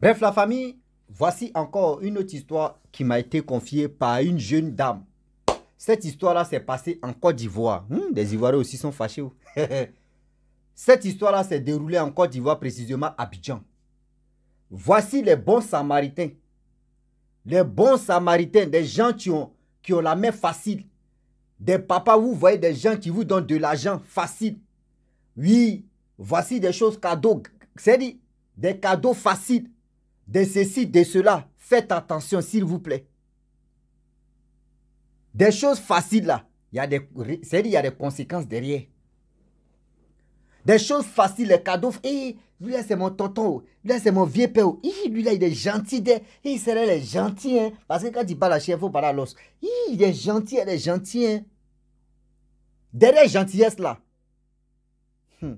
Bref, la famille, voici encore une autre histoire qui m'a été confiée par une jeune dame. Cette histoire-là s'est passée en Côte d'Ivoire. Hmm, des Ivoiriens aussi sont fâchés. Oh. Cette histoire-là s'est déroulée en Côte d'Ivoire, précisément à Abidjan. Voici les bons samaritains. Les bons samaritains, des gens qui ont, qui ont la main facile. Des papas, vous voyez des gens qui vous donnent de l'argent facile. Oui, voici des choses cadeaux. cest dit, des cadeaux faciles de ceci, de cela. Faites attention, s'il vous plaît. Des choses faciles là, il y a des, des conséquences derrière. Des choses faciles, les cadeaux. Et eh, lui là, c'est mon tonton. Lui là, c'est mon vieux père. il eh, lui là, il est gentil. Eh, il serait gentil. Hein. parce que quand il parle à chien, il faut parler à l'os. Il est gentil, Il est gentil. Hein. Derrière gentillesse là, hmm,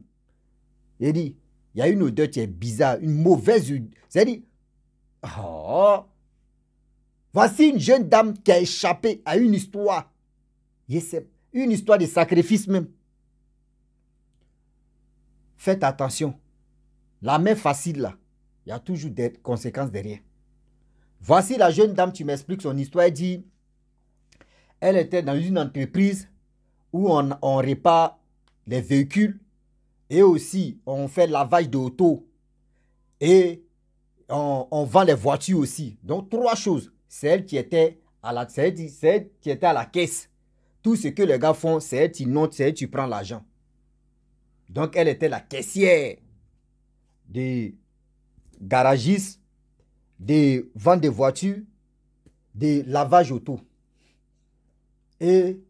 il dit, il y a une odeur qui est bizarre, une mauvaise odeur. C'est-à-dire, Oh Voici une jeune dame qui a échappé à une histoire. Une histoire de sacrifice même. Faites attention. La main facile là, il y a toujours des conséquences derrière. Voici la jeune dame, tu m'expliques son histoire. Elle dit, elle était dans une entreprise où on, répare les véhicules et aussi on fait lavage d'auto. Et on, vend les voitures aussi. Donc, trois choses. Celle qui était à la, qui était à la caisse. Tout ce que les gars font, c'est elle qui note, c'est elle qui l'argent. Donc, elle était la caissière des garagistes, des ventes de voitures, des lavages auto. Et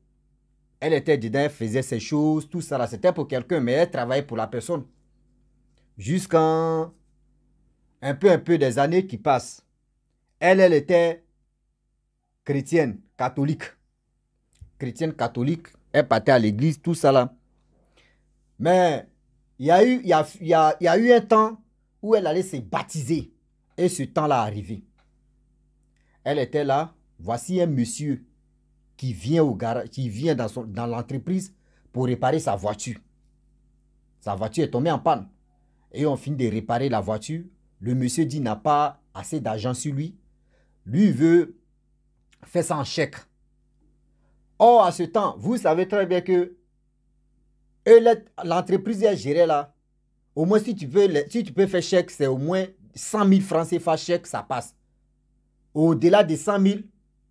elle était dedans, elle faisait ses choses, tout ça. C'était pour quelqu'un, mais elle travaillait pour la personne. Jusqu'en un peu un peu des années qui passent. Elle, elle était chrétienne, catholique. Chrétienne catholique, elle partait à l'église, tout ça là. Mais il y, a eu, y a, eu un temps où elle allait se baptiser. Et ce temps-là arrivé. Elle était là, voici un monsieur qui vient, au qui vient dans, dans l'entreprise pour réparer sa voiture. Sa voiture est tombée en panne. Et on finit de réparer la voiture le monsieur dit n'a pas assez d'argent sur lui. Lui veut faire son chèque. Or, à ce temps, vous savez très bien que l'entreprise est gérée là. Au moins, si tu peux, si tu peux faire chèque, c'est au moins 100 000 francs CFA chèque, ça passe. Au-delà des 100 000,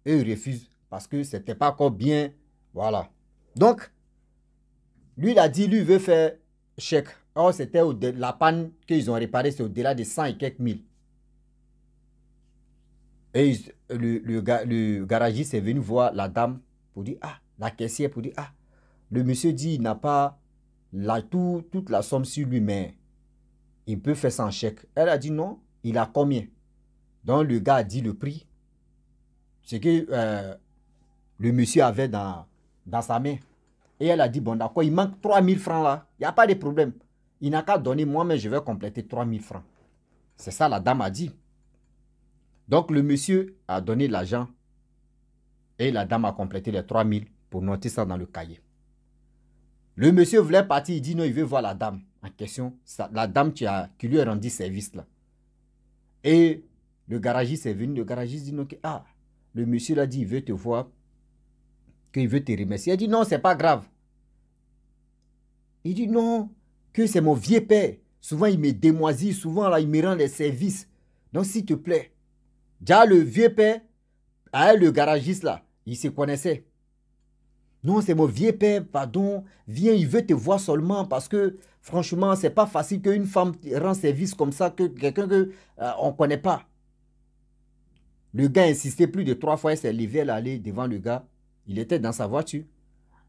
eux refusent parce que ce n'était pas encore bien. Voilà. Donc, lui, il a dit, lui, veut faire chèque. Or, c'était la panne qu'ils ont réparée, c'est au-delà de 100 et quelques mille. Et le, garagiste est venu voir la dame pour dire, ah, la caissière pour dire, ah, le monsieur dit, il n'a pas la, tout, toute la somme sur lui, mais il peut faire son chèque. Elle a dit, non, il a combien Donc, le gars a dit le prix. Ce que euh, le monsieur avait dans, dans sa main. Et elle a dit, bon, d'accord, il manque 3000 francs là. Il n'y a pas de problème. Il n'a qu'à donner, moi mais je vais compléter 3000 francs. C'est ça, la dame a dit. Donc, le monsieur a donné l'argent et la dame a complété les 3000 pour noter ça dans le cahier. Le monsieur voulait partir, il dit non, il veut voir la dame en question, la dame qui, a, qui lui a rendu service là. Et le garagiste est venu, le garagiste dit non, ah, le monsieur l'a dit, il veut te voir, qu'il veut te remercier. Il dit non, c'est pas grave. Il dit non, que c'est mon vieux père. Souvent, il me démoisit, souvent, là, il me rend les services. Donc, s'il te plaît, déjà, le vieux père, le garagiste, là, il se connaissait. Non, c'est mon vieux père, pardon. Viens, il veut te voir seulement parce que, franchement, c'est pas facile qu'une femme rend service comme ça, que quelqu'un qu'on euh, ne connaît pas. Le gars insistait plus de trois fois, il s'est levé, il devant le gars. Il était dans sa voiture.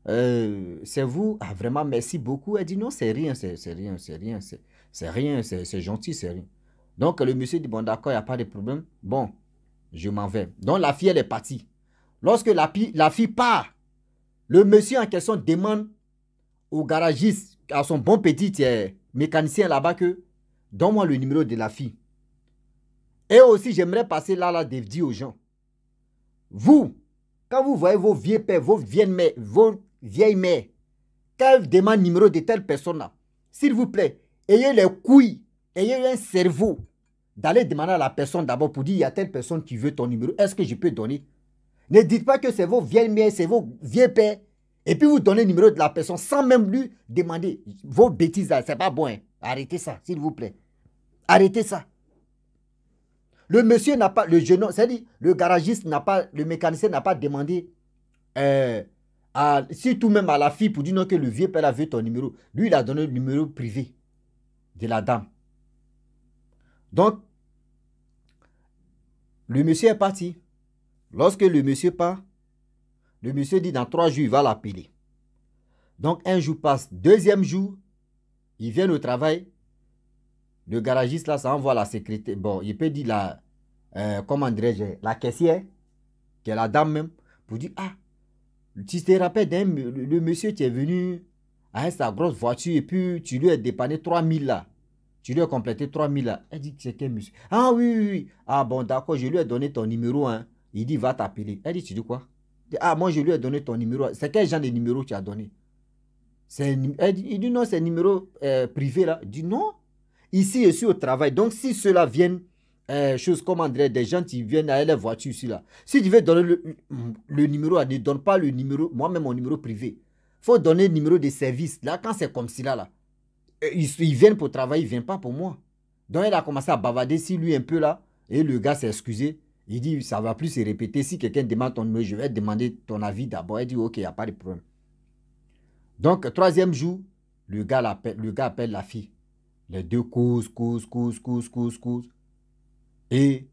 Euh, c'est vous, ah vraiment merci beaucoup. Elle dit non, c'est rien, c'est rien, c'est rien, c'est rien, c'est gentil, c'est rien. Donc le monsieur dit bon d'accord, il n'y a pas de problème. Bon, je m'en vais. Donc la fille, elle est partie. Lorsque la, la fille part, le monsieur en question demande au garagiste, à son bon petit euh, mécanicien là-bas que donne-moi le numéro de la fille. Et aussi, j'aimerais passer là, là, de dire aux gens. Vous, quand vous voyez vos vieux pères, vos vieilles mères, vos vieille mère, qu'elle demande le numéro de telle personne là. S'il vous plaît, ayez les couilles, ayez un cerveau d'aller demander à la personne d'abord pour dire il y a telle personne qui veut ton numéro, est-ce que je peux donner Ne dites pas que c'est vos vieilles mères, c'est vos vieux pères. Et puis vous donnez le numéro de la personne sans même lui demander. Vos bêtises là, c'est pas bon. Hein. Arrêtez ça, s'il vous plaît. Arrêtez ça. Le monsieur n'a pas, le jeune homme, c'est-à-dire le garagiste n'a pas, le mécanicien n'a pas demandé euh, à, surtout même à la fille pour dire non que le vieux père a vu ton numéro. Lui, il a donné le numéro privé de la dame. Donc, le monsieur est parti. Lorsque le monsieur part, le monsieur dit dans trois jours, il va l'appeler. Donc, un jour passe, deuxième jour, il vient au travail. Le garagiste, là, ça envoie la sécurité Bon, il peut dire la, euh, comment je la caissière, qui est la dame même, pour dire, ah, tu te rappelles le, monsieur qui est venu avec sa grosse voiture et puis tu lui as dépanné 3000 là. Tu lui as complété 3000 là. Elle dit c'est quel monsieur Ah oui, oui, oui. Ah bon, d'accord, je lui ai donné ton numéro. Hein. Il dit, va t'appeler. Elle dit, tu dis quoi Ah, moi, je lui ai donné ton numéro. C'est quel genre de numéro tu as donné elle Il dit, non, c'est un numéro euh, privé là. Il dit, non. Ici, je suis au travail. Donc, si cela là euh, comme André, des gens qui viennent à la voiture ici là. Si tu veux donner le, numéro, ne donne pas le numéro, moi-même mon numéro privé. faut donner le numéro de service. Là, quand c'est comme cela là, euh, ils, ils, viennent pour travailler, ils ne viennent pas pour moi. Donc il a commencé à bavader, si lui un peu là, et le gars s'est excusé. Il dit, ça ne va plus se répéter. Si quelqu'un demande ton numéro, je vais demander ton avis d'abord. Il dit, ok, il n'y a pas de problème. Donc, troisième jour, le gars, appelle, le gars appelle la fille. Les deux cousent, cousent, cousent, cousent, cousent, cousent. Et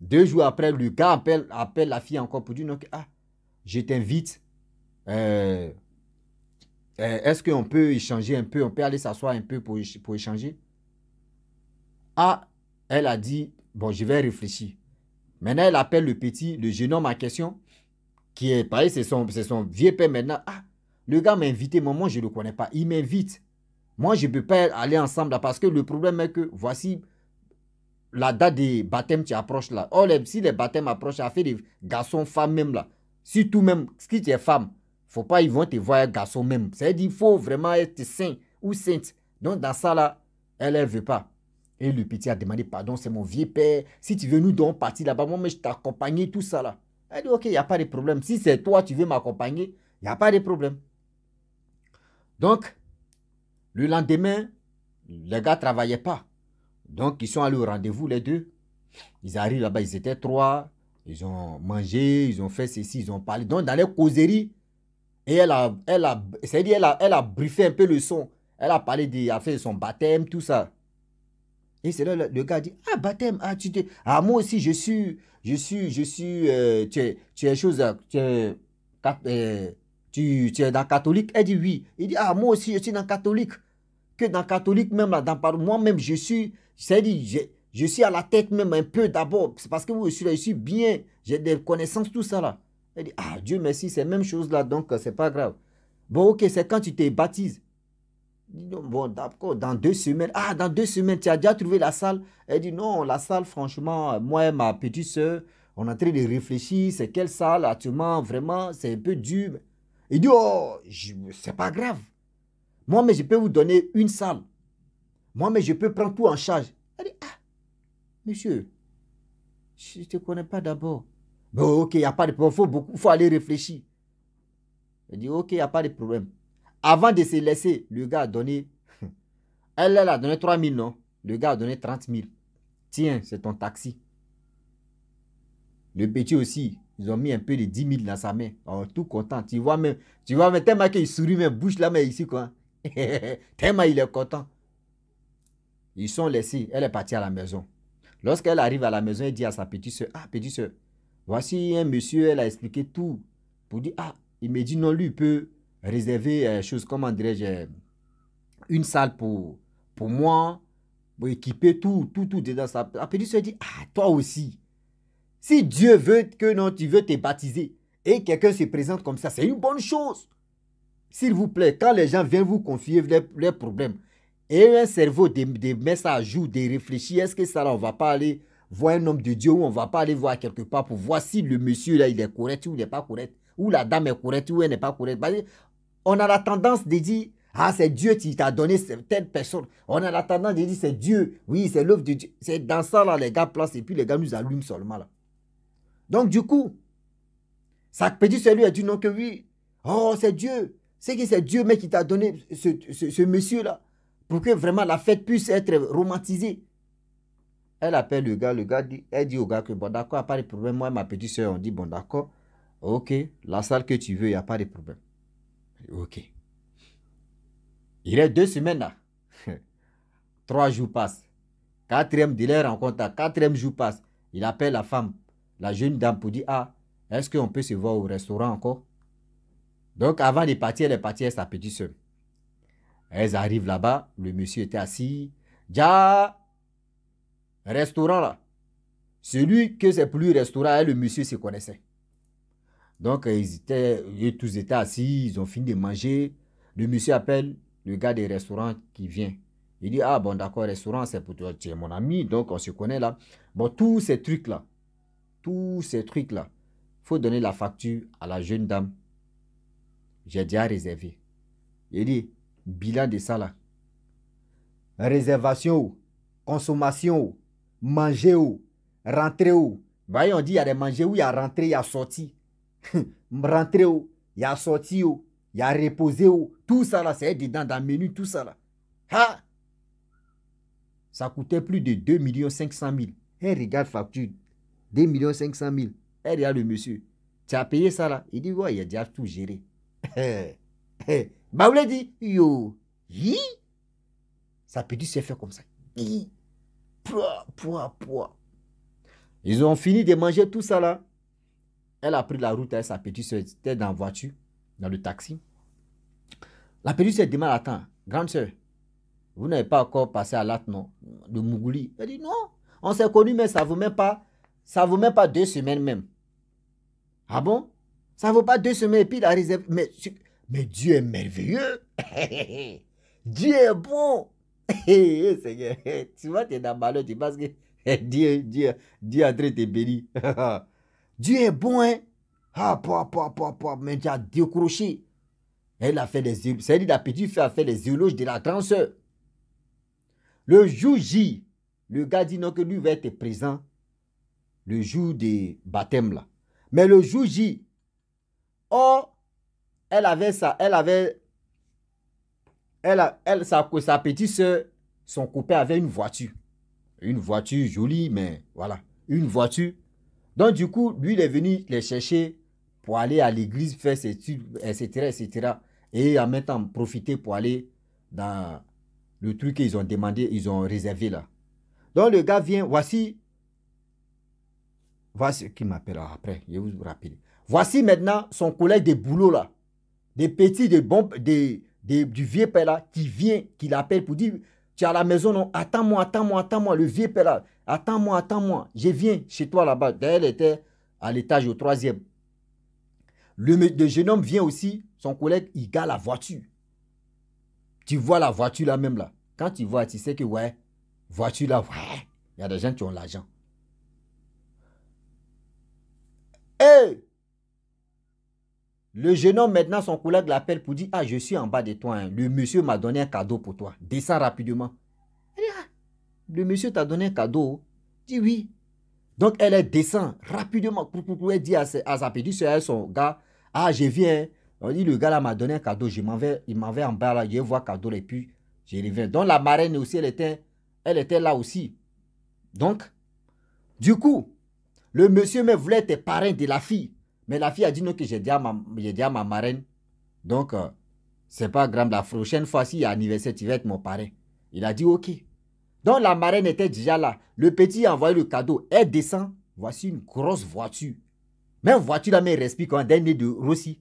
deux jours après, le appelle, appelle la fille encore pour dire non, ah, je t'invite. Euh, euh, est-ce qu'on peut échanger un peu On peut aller s'asseoir un peu pour, échanger Ah, elle a dit Bon, je vais réfléchir. Maintenant, elle appelle le petit, le jeune homme en question, qui est pareil, c'est son, son vieux père maintenant. Ah, le gars m'a invité, maman, je ne le connais pas. Il m'invite. Moi, je ne peux pas aller ensemble là, parce que le problème est que voici la date des baptêmes qui approche là. Oh, si les baptêmes approchent, faire des garçons, femmes même là. Surtout même, si tu es femme, faut pas, ils vont te voir garçon même. C'est-à-dire, il faut vraiment être saint ou sainte. Donc, dans ça là, elle ne veut pas. Et le petit a demandé, pardon, c'est mon vieux père. Si tu veux, nous donc partir là-bas, moi, mais je t'accompagne, tout ça là. Elle dit, ok, il n'y a pas de problème. Si c'est toi, tu veux m'accompagner, il n'y a pas de problème. Donc, le lendemain, les gars ne travaillaient pas. Donc, ils sont allés au rendez-vous, les deux. Ils arrivent là-bas, ils étaient trois. Ils ont mangé, ils ont fait ceci, ils ont parlé. Donc, dans les causeries, et elle a, elle a, elle elle briefé un peu le son. Elle a parlé, de, a fait son baptême, tout ça. Et c'est là, le, gars dit, ah, baptême, ah, ah, moi aussi, je suis, je suis, je suis, euh, tu es, tu chose, tu es, euh, tu, dans catholique Elle dit oui. Il dit, ah, moi aussi, je suis dans catholique. Que dans catholique, même là, dans, moi-même, je suis, je, suis à la tête même un peu d'abord. C'est parce que vous je suis suis bien. J'ai des connaissances, tout ça là. Elle dit, ah Dieu merci, c'est la même chose là, donc euh, c'est pas grave. Bon, ok, c'est quand tu t'es baptises. Bon, d'accord, dans deux semaines. Ah, dans deux semaines, tu as déjà trouvé la salle. Elle dit, non, la salle, franchement, euh, moi et ma petite soeur, on est en train de réfléchir, c'est quelle salle actuellement, vraiment, c'est un peu dur. Il dit, oh, c'est pas grave. Moi, mais je peux vous donner une salle. Moi, mais je peux prendre tout en charge. Elle dit, ah, monsieur, je ne te connais pas d'abord. Bon, ok, il n'y a pas de problème. Il faut, aller réfléchir. Elle dit, ok, il n'y a pas de problème. Avant de se laisser, le gars a donné. Elle, elle a donné 3 000, non Le gars a donné 30 000. Tiens, c'est ton taxi. Le petit aussi, ils ont mis un peu de 10 000 dans sa main. Oh, tout content. Tu vois même, tu vois tellement qu'il sourit, mais bouche la main ici, quoi. tellement il est content. Ils sont laissés. Elle est partie à la maison. Lorsqu'elle arrive à la maison, elle dit à sa petite soeur, ah, petite soeur, voici un monsieur, elle a expliqué tout. Pour dire, ah, il me dit, non, lui, il peut réserver, des euh, chose, comment dirais-je, euh, une salle pour, pour moi, pour équiper tout, tout, tout dedans. Sa petite soeur dit, ah, toi aussi. Si Dieu veut que non, tu veux te baptiser et quelqu'un se présente comme ça, c'est une bonne chose. S'il vous plaît, quand les gens viennent vous confier leurs problèmes, et un cerveau de, mettre ça à jour, de réfléchir, est-ce que ça là, on va pas aller voir un homme de Dieu ou on va pas aller voir quelque part pour voir si le monsieur là, il est correct ou il n'est pas correct, ou la dame est correcte ou elle n'est pas correcte. On a la tendance de dire, ah, c'est Dieu qui t'a donné telle personne. On a la tendance de dire, c'est Dieu, oui, c'est l'œuvre de Dieu. C'est dans ça là, les gars placent et puis les gars nous allument seulement là. Donc du coup, ça peut dire celui a dit non que oui. Oh, c'est Dieu. C'est qui c'est Dieu, mais qui t'a donné ce monsieur là pour que vraiment la fête puisse être romantisée. Elle appelle le gars, le gars dit, elle dit au gars que bon d'accord, pas de problème. Moi et ma petite soeur, on dit bon d'accord, ok, la salle que tu veux, il n'y a pas de problème. Ok. Il est deux semaines là. Trois jours passent. Quatrième délai rencontre. Quatrième jour passe. Il appelle la femme, la jeune dame, pour dire Ah, est-ce qu'on peut se voir au restaurant encore Donc avant de partir, elle est partie avec sa petite soeur. Elles arrivent là-bas, le monsieur était assis. Dia, restaurant là. Celui que c'est plus restaurant, et le monsieur se connaissait. Donc, ils étaient, tous étaient assis, ils ont fini de manger. Le monsieur appelle le gars des restaurants qui vient. Il dit, ah bon, d'accord, restaurant, c'est pour toi, tu es mon ami, donc on se connaît là. Bon, tous ces trucs-là, tous ces trucs-là, Il faut donner la facture à la jeune dame. J'ai déjà réservé. Il dit, bilan de ça là. Réservation, consommation, manger ou? rentrer où. Bah, on dit il y a des manger où, il y a rentrer, il y a sorti rentrer où, il y a sorti où, il y a reposé où. Tout ça là, c'est dedans dans le menu, tout ça là. Ha! Ça coûtait plus de 2 500 000. Eh, regarde facture, 2 500 000. elle regarde le monsieur. Tu as payé ça là. Il dit, ouais, il a déjà tout géré. Eh, eh. Bah, l'avez dit Yo, hi, Sa petite se fait comme ça. Yi Pouah, pouah, pouah. Ils ont fini de manger tout ça là. Elle a pris la route avec sa petite soeur. était dans la voiture, dans le taxi. La petite soeur dit, Attends, grande soeur, vous n'avez pas encore passé à l'acte, De Mougouli. Elle dit Non, on s'est connus, mais ça ne vaut même pas. Ça vaut même pas deux semaines même. Ah bon Ça ne vaut pas deux semaines et puis la réserve. Mais mais Dieu est merveilleux. Dieu est bon. tu vois, tu es dans malheur, tu penses que Dieu, Dieu, Dieu est en train Dieu est bon, hein. Ah, mais tu as décroché. Elle a fait des c'est-à-dire la petite a fait les éloges de la grande sœur. Le jour J, le gars dit non que lui va être présent le jour des baptêmes là. Mais le jour J, oh elle avait ça, elle avait, elle, a, elle sa, sa petite soeur, son copain avait une voiture. Une voiture jolie, mais voilà, une voiture. Donc du coup, lui, il est venu les chercher pour aller à l'église, faire ses études, etc., etc. Et en même temps, profiter pour aller dans le truc qu'ils ont demandé, ils ont réservé là. Donc le gars vient, voici, voici qui m'appellera après, je vais vous rappeler. Voici maintenant son collègue de boulot là des petits, des bombes des, du vieux père là qui vient, qui l'appelle pour dire Tu es à la maison, non Attends-moi, attends-moi, attends-moi. Le vieux père là, attends-moi, attends-moi. Je viens chez toi là-bas. D'ailleurs, était à l'étage au troisième. Le, jeune homme vient aussi, son collègue, il gare la voiture. Tu vois la voiture là même là. Quand tu vois, tu sais que ouais, voiture là, ouais, il y a des gens qui ont l'argent. Eh! Le jeune homme, maintenant, son collègue l'appelle pour dire Ah, je suis en bas de toi. Hein. Le monsieur m'a donné un cadeau pour toi. Descends rapidement. Elle dit, ah, le monsieur t'a donné un cadeau Dit oui. Donc, elle, descend rapidement. Elle dit à, à sa petite son gars Ah, je viens. Hein. On dit Le gars là m'a donné un cadeau. Je m'en vais, il m'en vais en bas là. Je vois voir cadeau et puis je reviens. Donc, la marraine aussi, elle était, elle était là aussi. Donc, du coup, le monsieur me voulait être parrain de la fille. Mais la fille a dit non, que j'ai dit, à ma marraine. Donc, euh, c'est pas grave. La prochaine fois, s'il y a anniversaire, tu vas être mon parrain. Il a dit OK. Donc, la marraine était déjà là. Le petit a envoyé le cadeau. Elle descend. Voici une grosse voiture. Même voiture là, mais elle respire quand elle est de Rossi.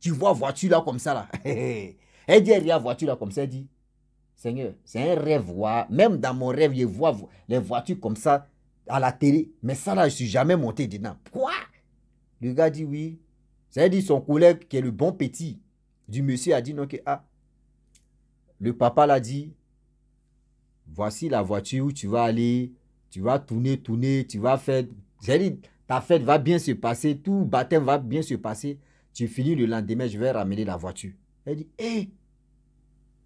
Tu vois voiture là comme ça là. elle dit, elle a voiture là comme ça. Elle dit, Seigneur, c'est un rêve. Même dans mon rêve, je vois les voitures comme ça à la télé. Mais ça là, je ne suis jamais monté dedans. Quoi? Le gars dit oui. Ça dit son collègue qui est le bon petit du monsieur a dit non ah. Le papa l'a dit voici la voiture où tu vas aller, tu vas tourner, tourner, tu vas faire. Ça dit ta fête va bien se passer, tout baptême va bien se passer. Tu finis le lendemain, je vais ramener la voiture. Elle dit hé,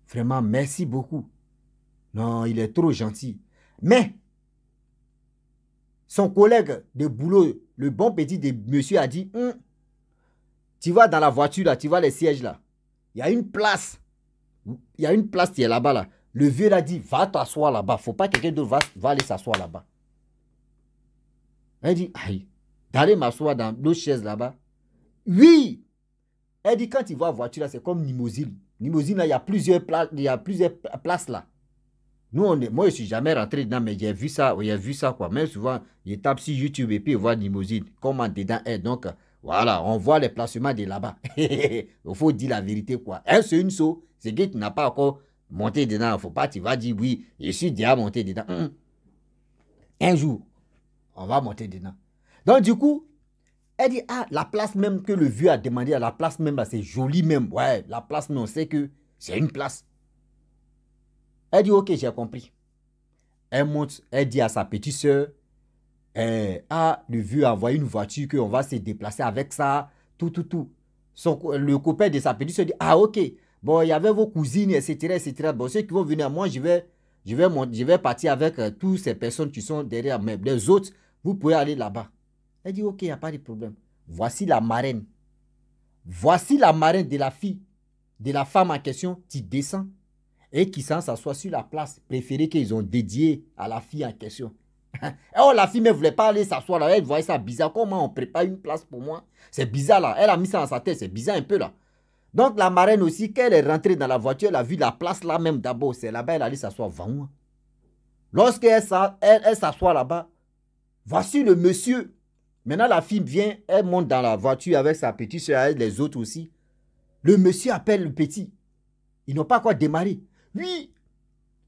vraiment merci beaucoup. Non, il est trop gentil. Mais son collègue de boulot, le bon petit de monsieur, a dit hum, Tu vas dans la voiture là, tu vas les sièges là. Il y a une place. Il y a une place qui est là-bas là. Le vieux a dit Va t'asseoir là-bas. Faut pas que quelqu'un d'autre va, aller s'asseoir là-bas. Elle dit Aïe, d'aller m'asseoir dans nos chaises là-bas. Oui Elle dit Quand tu vois la voiture là, c'est comme limousine. Limousine là, il il y a plusieurs places là. Nous, on est, moi, je ne suis jamais rentré dedans, mais j'ai vu ça, j'ai vu ça, quoi. Même souvent, je tape sur YouTube et puis je vois limousine, comment dedans est. Eh, donc, voilà, on voit les placements de là-bas. Il faut dire la vérité, quoi. Un, c'est une saut. C'est que tu n'as pas encore monté dedans. Il ne faut pas, tu vas dire, oui, je suis déjà monté dedans. Hum, hum. Un jour, on va monter dedans. Donc, du coup, elle dit, ah, la place même que le vieux a demandé, la place même, c'est joli même. Ouais, la place non' on sait que c'est une place. Elle dit, ok, j'ai compris. Elle monte, elle dit à sa petite soeur, eh, ah, le vieux a envoyé une voiture, qu'on va se déplacer avec ça, tout, tout, tout. Son, le copain de sa petite soeur dit, ah, ok, bon, il y avait vos cousines, etc., etc. Bon, ceux qui vont venir, moi, je vais, je vais, je vais partir avec euh, toutes ces personnes qui sont derrière, mais les autres, vous pouvez aller là-bas. Elle dit, ok, il n'y a pas de problème. Voici la marraine. Voici la marraine de la fille, de la femme en question, qui descend et qui s'assoit sur la place préférée qu'ils ont dédiée à la fille en question. Eh oh, la fille ne voulait pas aller s'asseoir là. Elle voyait ça bizarre. Comment on prépare une place pour moi C'est bizarre là. Elle a mis ça dans sa tête. C'est bizarre un peu là. Donc la marraine aussi, quand elle est rentrée dans la voiture, elle a vu la place là même d'abord. C'est là-bas, elle allait s'asseoir avant Lorsqu'elle elle, elle s'assoit là-bas, voici le monsieur. Maintenant, la fille vient, elle monte dans la voiture avec sa petite soeur, les autres aussi. Le monsieur appelle le petit. Ils n'ont pas quoi démarrer. Oui,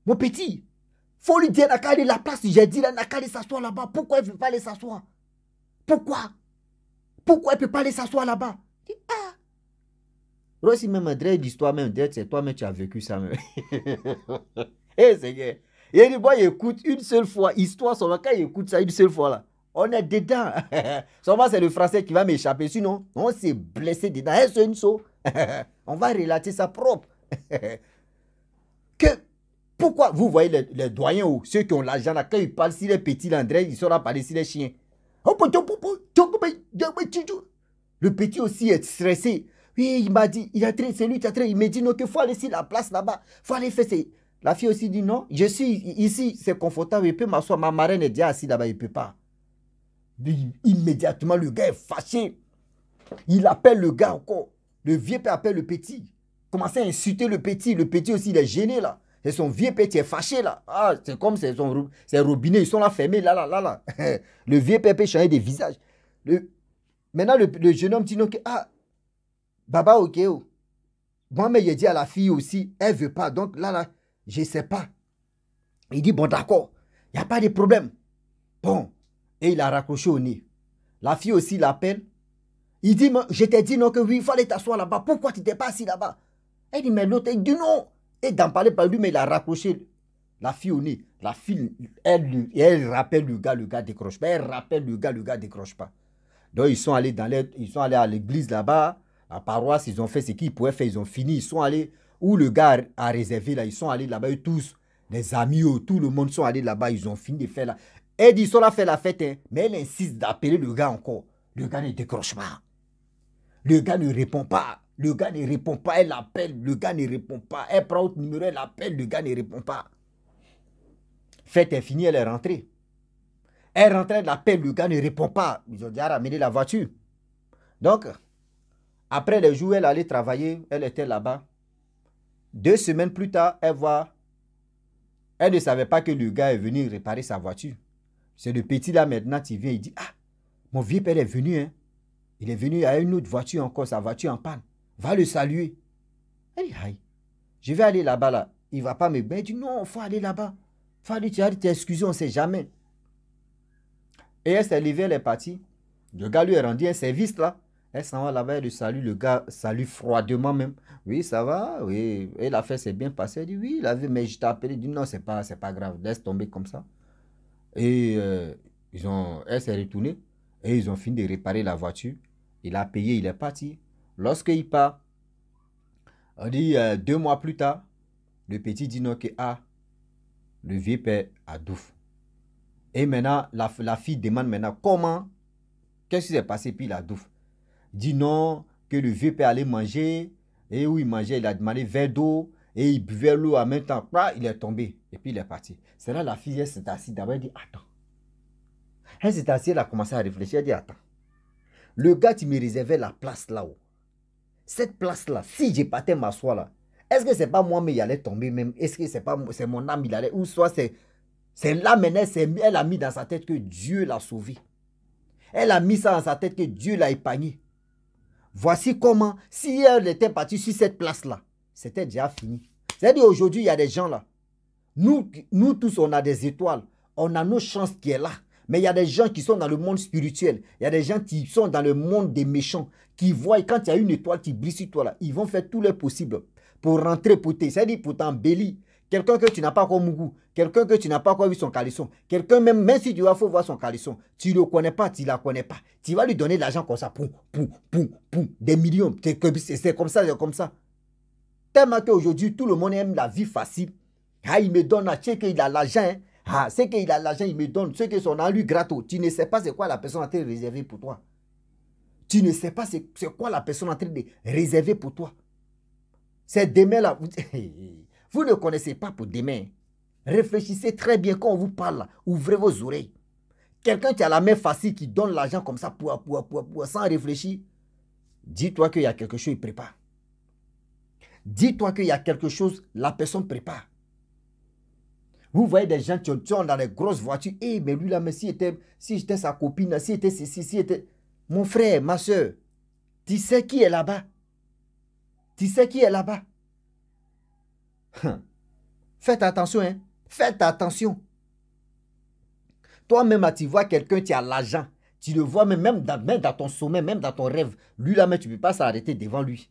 mon petit, faut lui dire, Nakali, la place, j'ai dit, Nakali s'asseoir là-bas. Pourquoi il ne veut pas aller s'asseoir Pourquoi Pourquoi il ne peut pas aller s'asseoir là-bas Ah Rossi, même, André, l'histoire, même, c'est toi-même, tu as vécu ça, même. Eh, c'est gay. Il dit, écoute une seule fois, histoire, son quand il écoute ça une seule fois, là, on est dedans. Souvent, c'est le français qui va m'échapper, sinon, on s'est blessé dedans. On va relater ça propre. que pourquoi vous voyez les, doyens ou ceux qui ont l'argent là, quand ils parlent, si les petits l'André, ils sont là parler si les chiens. Oh, le petit aussi est stressé. Oui, il m'a dit, il a train, c'est lui qui a train. Il m'a dit non, qu'il faut aller sur la place là-bas. il faut aller faire. La fille aussi dit non, je suis ici, c'est confortable, il peut m'asseoir. Ma marraine est déjà assise là-bas, il ne peut pas. Immédiatement, le gars est fâché. Il appelle le gars encore. Le vieux père appelle le petit commençait à insulter le petit. Le petit aussi, il est gêné là. et son vieux petit, est fâché là. Ah, c'est comme ses robinets. ils sont là fermés, là, là, là, là. le vieux pépé changeait de visage. Le... Maintenant, le, jeune homme dit non, ah, Baba, ok. Oh. Bon, mais il dit à la fille aussi, elle veut pas. Donc là, là, je sais pas. Il dit, bon, d'accord, il n'y a pas de problème. Bon. Et il a raccroché au nez. La fille aussi l'appelle. Il dit, je t'ai dit non que oui, il fallait t'asseoir là-bas. Pourquoi tu n'étais pas assis là-bas elle dit, mais l'autre, elle dit non. Et d'en parler par lui, mais il a rapproché la fille au nez. La fille, elle, elle rappelle le gars, le gars décroche pas. Elle rappelle le gars, le gars décroche pas. Donc ils sont allés, dans les, ils sont allés à l'église là-bas, à la paroisse, ils ont fait ce qu'ils pouvaient faire, ils ont fini, ils sont allés où le gars a réservé là, ils sont allés là-bas, tous, les amis, oh, tout le monde sont allés là-bas, ils ont fini de faire là. Elle dit, ils sont là faire la fête, hein. mais elle insiste d'appeler le gars encore. Le gars ne décroche pas. Le gars ne répond pas. Le gars ne répond pas, elle appelle, le gars ne répond pas. Elle prend autre numéro, elle appelle, le gars ne répond pas. Fête est finie, elle est rentrée. Elle rentrait, elle appelle, le gars ne répond pas. Ils ont déjà ramené la voiture. Donc, après les jours, elle allait travailler, elle était là-bas. Deux semaines plus tard, elle voit. Elle ne savait pas que le gars est venu réparer sa voiture. C'est le petit là maintenant qui vient, il dit Ah, mon vieux père hein. est venu, Il est venu à une autre voiture encore, sa voiture en panne. Va le saluer. Elle dit, aïe, je vais aller là-bas, là. Il va pas me ben Elle dit, non, faut aller là-bas. Faut aller, tu vas t'excuser, on sait jamais. Et elle s'est levée, elle est partie. Le gars lui a rendu un service, là. Elle s'en va là-bas, elle le salue, le gars salue froidement même. Oui, ça va, oui. Et l'affaire s'est bien passée. Elle dit, oui, il vu. mais je t'ai appelé. Elle dit, non, ce pas, pas grave, laisse tomber comme ça. Et euh, ils ont, elle s'est retournée et ils ont fini de réparer la voiture. Il a payé, il est parti. Lorsqu'il part, on dit euh, deux mois plus tard, le petit dit non que ah, le vieux père a douf. Et maintenant, la, fille demande maintenant comment, qu'est-ce qui s'est passé, puis a douf. Dit non, que le vieux père allait manger, et où il mangeait, il a demandé 20 d'eau, et il buvait l'eau en même temps, il est tombé, et puis il est parti. C'est là la fille, elle s'est assise, d'abord elle dit attends. Elle s'est assise, elle a commencé à réfléchir, elle dit attends. Le gars, qui me réservait la place là-haut cette place-là, si je partais m'asseoir là, est-ce que c'est pas moi, mais il allait tomber même Est-ce que c'est pas c'est mon âme, il allait Ou soit c'est, c'est elle a mis dans sa tête que Dieu l'a sauvé. Elle a mis ça dans sa tête que Dieu l'a épargné. Voici comment, si elle était partie sur cette place-là, c'était déjà fini. C'est-à-dire aujourd'hui, il y a des gens là. Nous, nous tous, on a des étoiles. On a nos chances qui est là. Mais il y a des gens qui sont dans le monde spirituel. Il y a des gens qui sont dans le monde des méchants qui voient, quand il y a une étoile qui brille sur toi, là, ils vont faire tout leur possible pour rentrer, pour c'est-à-dire pour t'embellir. Quelqu'un que tu n'as pas encore Mougou, quelqu'un que tu n'as pas encore vu son calisson, quelqu'un même, même si tu vas faut voir son calisson, tu ne le connais pas, tu ne la connais pas. Tu vas lui donner de l'argent comme ça, poum, des millions. C'est comme ça, c'est comme ça. Tellement qu'aujourd'hui, tout le monde aime la vie facile. Ah, il me donne, ah, tu sais qu'il a l'argent. Hein. Ah, c'est qu'il a l'argent, il me donne. Ceux que sont à lui, gratos. Tu ne sais pas c'est quoi la personne a été réservée pour toi. Tu ne sais pas c'est quoi la personne en train de réserver pour toi. C'est demain là. Vous ne connaissez pas pour demain. Réfléchissez très bien quand on vous parle. Ouvrez vos oreilles. Quelqu'un qui a la main facile, qui donne l'argent comme ça, pour, sans réfléchir, dis-toi qu'il y a quelque chose, il prépare. Dis-toi qu'il y a quelque chose, la personne prépare. Vous voyez des gens qui sont dans des grosses voitures. Eh, mais lui là, si j'étais sa copine, si était ceci, si, si mon frère, ma soeur, tu sais qui est là-bas Tu sais qui est là-bas hein. Faites attention, hein? Faites attention. Toi-même, tu vois quelqu'un, tu as l'argent. Tu le vois même, même, dans, ton sommeil, même dans ton rêve. Lui, là, tu ne peux pas s'arrêter devant lui.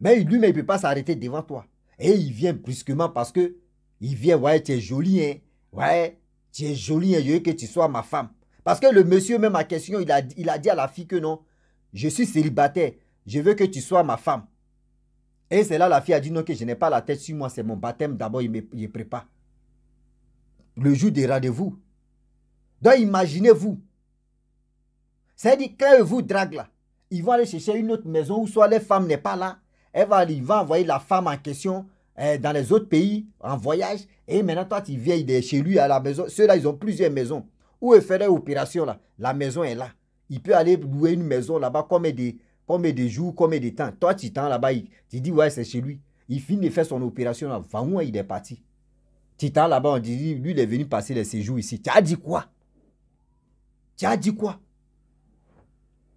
Mais lui, même il ne peut pas s'arrêter devant toi. Et il vient brusquement parce que il vient, ouais, tu es joli, hein. Ouais, tu es joli, hein, je veux que tu sois ma femme. Parce que le monsieur même en question, il a, il a dit à la fille que non, je suis célibataire, je veux que tu sois ma femme. Et c'est là la fille a dit non, que je n'ai pas la tête sur moi, c'est mon baptême, d'abord il me prépare. Le jour des rendez-vous. Donc imaginez-vous. C'est-à-dire, quand vous draguent là, ils vont aller chercher une autre maison où soit les femmes n'est pas là. Elle va, ils vont envoyer la femme en question euh, dans les autres pays, en voyage. Et maintenant, toi, tu viens chez lui à la maison. Ceux-là, ils ont plusieurs maisons où il ferait opération là, la maison est là. Il peut aller louer une maison là-bas comme des, comme des jours, comme des temps. Toi, tu t'en là-bas, tu dis ouais, c'est chez lui. Il finit de faire son opération là, va où il est parti. Tu t'en là-bas, on dit lui, il est venu passer les séjours ici. Tu as dit quoi Tu as dit quoi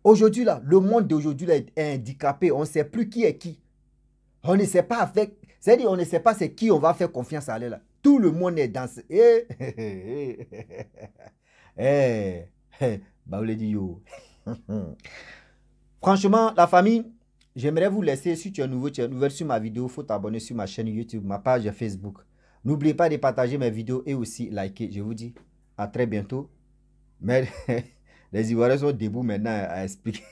Aujourd'hui là, le monde d'aujourd'hui est handicapé. On ne sait plus qui est qui. On ne sait pas avec. C'est-à-dire, on ne sait pas c'est qui on va faire confiance à aller là. Tout le monde est dans ce. Eh, bah, yo Franchement, la famille, j'aimerais vous laisser. Si tu es nouveau, tu es nouvelle sur ma vidéo, faut t'abonner sur ma chaîne YouTube, ma page Facebook. N'oubliez pas de partager mes vidéos et aussi liker. Je vous dis à très bientôt. Mais les Ivoiriens sont debout maintenant à expliquer.